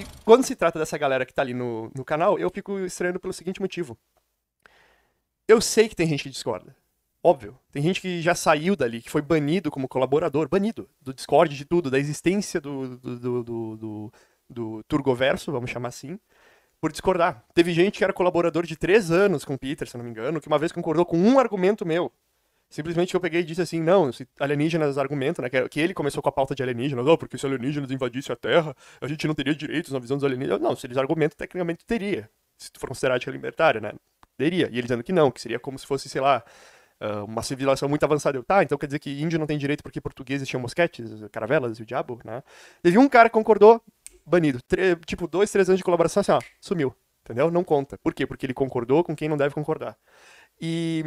E quando se trata dessa galera que tá ali no, no canal, eu fico estranhando pelo seguinte motivo. Eu sei que tem gente que discorda. Óbvio. Tem gente que já saiu dali, que foi banido como colaborador, banido do Discord, de tudo, da existência do, do, do, do, do, do Turgoverso, vamos chamar assim, por discordar. Teve gente que era colaborador de três anos com o Peter, se não me engano, que uma vez concordou com um argumento meu. Simplesmente eu peguei e disse assim, não, alienígenas argumentam, né, é, que ele começou com a pauta de alienígenas, oh, porque se alienígenas invadissem a Terra, a gente não teria direitos na visão dos alienígenas. Não, se eles argumentam, tecnicamente teria, se for que é libertária, né, teria. E ele dizendo que não, que seria como se fosse, sei lá, ah, uma civilização muito avançada. Eu, tá, então quer dizer que índio não tem direito porque portugueses tinham mosquetes, caravelas e o diabo, né. Teve um cara que concordou, banido. Tre tipo, dois, três anos de colaboração, assim, ó, sumiu. Entendeu? Não conta. Por quê? Porque ele concordou com quem não deve concordar. E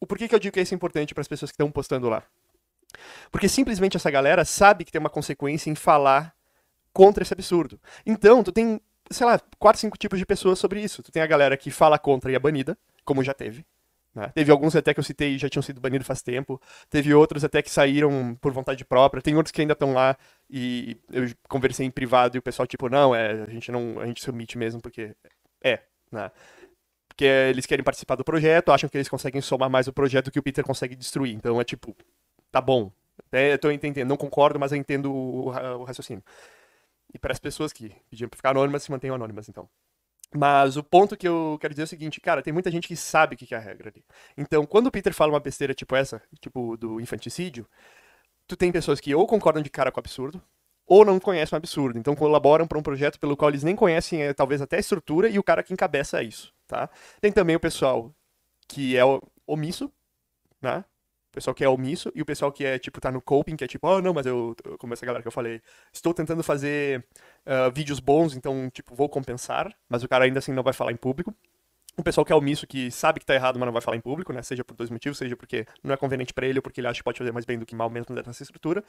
o porquê que eu digo que isso é importante para as pessoas que estão postando lá? Porque simplesmente essa galera sabe que tem uma consequência em falar contra esse absurdo. Então, tu tem, sei lá, quatro, cinco tipos de pessoas sobre isso. Tu tem a galera que fala contra e é banida, como já teve. Né? Teve alguns até que eu citei e já tinham sido banidos faz tempo. Teve outros até que saíram por vontade própria. Tem outros que ainda estão lá e eu conversei em privado e o pessoal, tipo, não, é, a gente não. A gente se omite mesmo, porque. É. Né? Porque eles querem participar do projeto, acham que eles conseguem somar mais o projeto que o Peter consegue destruir. Então é tipo, tá bom. Até eu tô entendendo, não concordo, mas eu entendo o, o raciocínio. E para as pessoas que pediam para ficar anônimas, se mantenham anônimas, então. Mas o ponto que eu quero dizer é o seguinte, cara, tem muita gente que sabe o que é a regra ali. Então, quando o Peter fala uma besteira tipo essa, tipo do infanticídio, tu tem pessoas que ou concordam de cara com o absurdo, ou não conhecem o absurdo. Então, colaboram para um projeto pelo qual eles nem conhecem, é, talvez até a estrutura, e o cara que encabeça isso tá? Tem também o pessoal que é omisso, né? O pessoal que é omisso e o pessoal que é, tipo, tá no coping, que é tipo, oh, não, mas eu, como essa galera que eu falei, estou tentando fazer uh, vídeos bons, então, tipo, vou compensar, mas o cara ainda assim não vai falar em público. O pessoal que é omisso, que sabe que tá errado, mas não vai falar em público, né? Seja por dois motivos, seja porque não é conveniente para ele ou porque ele acha que pode fazer mais bem do que mal mesmo dentro dessa estrutura.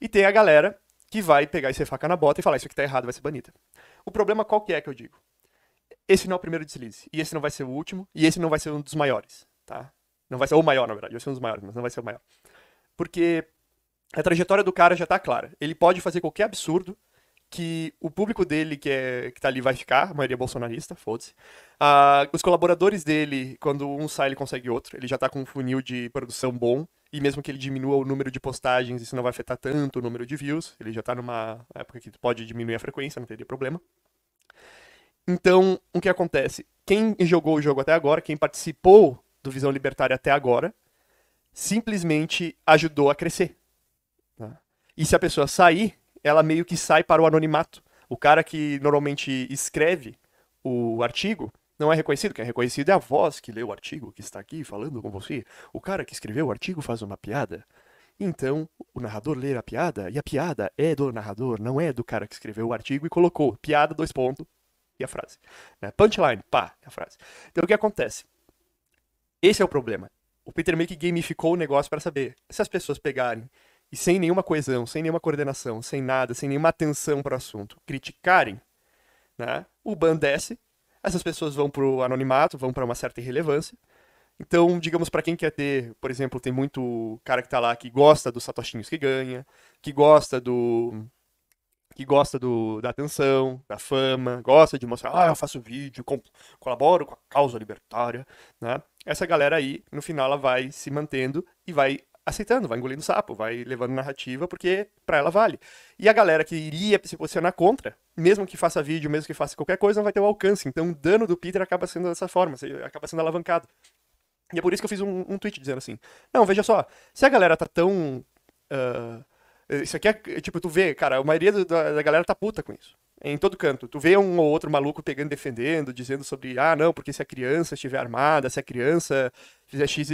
E tem a galera que vai pegar e ser faca na bota e falar isso aqui tá errado, vai ser banida. O problema qual que é que eu digo? esse não é o primeiro deslize, e esse não vai ser o último, e esse não vai ser um dos maiores, tá? Não vai ser o maior, na verdade, vai ser um dos maiores, mas não vai ser o maior. Porque a trajetória do cara já tá clara. Ele pode fazer qualquer absurdo que o público dele que, é, que tá ali vai ficar, a maioria é bolsonarista, foda-se. Ah, os colaboradores dele, quando um sai, ele consegue outro. Ele já tá com um funil de produção bom, e mesmo que ele diminua o número de postagens, isso não vai afetar tanto o número de views. Ele já tá numa época que pode diminuir a frequência, não teria problema. Então, o que acontece? Quem jogou o jogo até agora, quem participou do Visão Libertária até agora, simplesmente ajudou a crescer. Tá? E se a pessoa sair, ela meio que sai para o anonimato. O cara que normalmente escreve o artigo não é reconhecido. Quem é reconhecido é a voz que lê o artigo, que está aqui falando com você. O cara que escreveu o artigo faz uma piada. Então, o narrador lê a piada, e a piada é do narrador, não é do cara que escreveu o artigo e colocou piada, dois pontos, e a frase. Né? Punchline, pá, e a frase. Então o que acontece? Esse é o problema. O Peter Make gamificou o negócio para saber se as pessoas pegarem e sem nenhuma coesão, sem nenhuma coordenação, sem nada, sem nenhuma atenção para o assunto, criticarem, né? o ban desce, essas pessoas vão para o anonimato, vão para uma certa irrelevância. Então, digamos, para quem quer ter, por exemplo, tem muito cara que está lá que gosta dos satoshinhos que ganha, que gosta do que gosta do, da atenção, da fama, gosta de mostrar, ah, eu faço vídeo, colaboro com a causa libertária, né? Essa galera aí, no final, ela vai se mantendo e vai aceitando, vai engolindo sapo, vai levando narrativa, porque para ela vale. E a galera que iria se posicionar contra, mesmo que faça vídeo, mesmo que faça qualquer coisa, não vai ter o um alcance. Então o dano do Peter acaba sendo dessa forma, acaba sendo alavancado. E é por isso que eu fiz um, um tweet dizendo assim: Não, veja só, se a galera tá tão. Uh, isso aqui é, tipo, tu vê, cara, a maioria da, da galera tá puta com isso. Em todo canto. Tu vê um ou outro maluco pegando, defendendo, dizendo sobre, ah, não, porque se a criança estiver armada, se a criança fizer XYZ,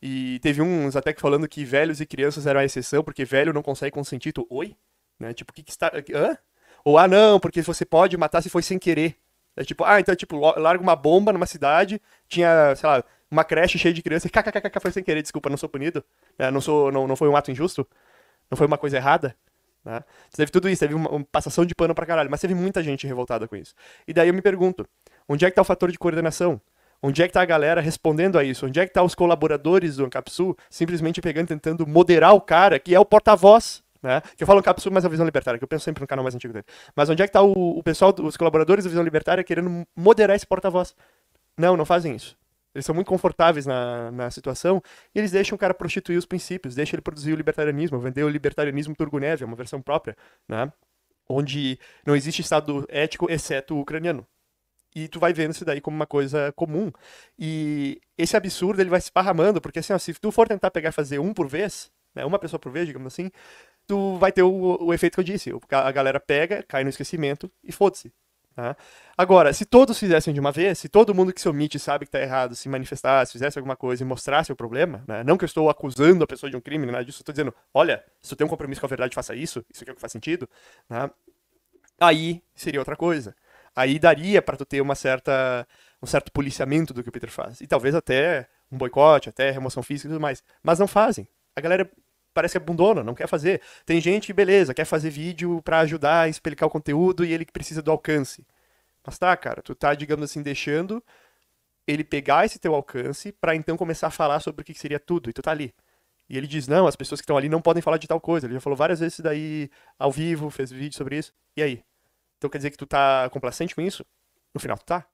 e teve uns até que falando que velhos e crianças eram a exceção, porque velho não consegue consentir, tu, oi? Né? Tipo, o que que está... Hã? Ou, ah, não, porque você pode matar se foi sem querer. É tipo, ah, então, tipo, larga uma bomba numa cidade, tinha, sei lá, uma creche cheia de crianças, kkkk, foi sem querer, desculpa, não sou punido, né, não, sou, não, não foi um ato injusto não foi uma coisa errada. Né? Teve tudo isso, teve uma, passação de pano pra caralho, mas teve muita gente revoltada com isso. E daí eu me pergunto, onde é que tá o fator de coordenação? Onde é que tá a galera respondendo a isso? Onde é que tá os colaboradores do Ancapsu simplesmente pegando, tentando moderar o cara que é o porta-voz né? Que eu falo Capsu, mas a é visão libertária, que eu penso sempre no canal mais antigo dele. Mas onde é que está o, o, pessoal, os colaboradores da visão libertária querendo moderar esse porta-voz? Não, não fazem isso. Eles são muito confortáveis na, na situação e eles deixam o cara prostituir os princípios, deixam ele produzir o libertarianismo, vender o libertarianismo Turgunev, é uma versão própria, né? Onde não existe Estado ético exceto o ucraniano. E tu vai vendo isso daí como uma coisa comum. E esse absurdo ele vai se parramando, porque assim, ó, se tu for tentar pegar fazer um por vez, né, uma pessoa por vez, digamos assim, tu vai ter o, o efeito que eu disse. A galera pega, cai no esquecimento e foda-se. Né? Agora, se todos fizessem de uma vez, se todo mundo que se omite sabe que está errado, se manifestasse, fizesse alguma coisa e mostrasse o problema, né? não que eu estou acusando a pessoa de um crime, nada disso, eu estou dizendo, olha, se eu tenho um compromisso com a verdade, faça isso, isso aqui é o que faz sentido, né? aí seria outra coisa. Aí daria para tu ter uma certa, um certo policiamento do que o Peter faz. E talvez até um boicote, até remoção física e tudo mais. Mas não fazem. A galera parece que é bundona, não quer fazer. Tem gente, beleza, quer fazer vídeo para ajudar a explicar o conteúdo e ele que precisa do alcance. Mas tá, cara, tu tá, digamos assim, deixando ele pegar esse teu alcance para então começar a falar sobre o que seria tudo, e tu tá ali. E ele diz: não, as pessoas que estão ali não podem falar de tal coisa. Ele já falou várias vezes isso daí ao vivo, fez vídeo sobre isso. E aí? Então quer dizer que tu tá complacente com isso? No final, tu tá.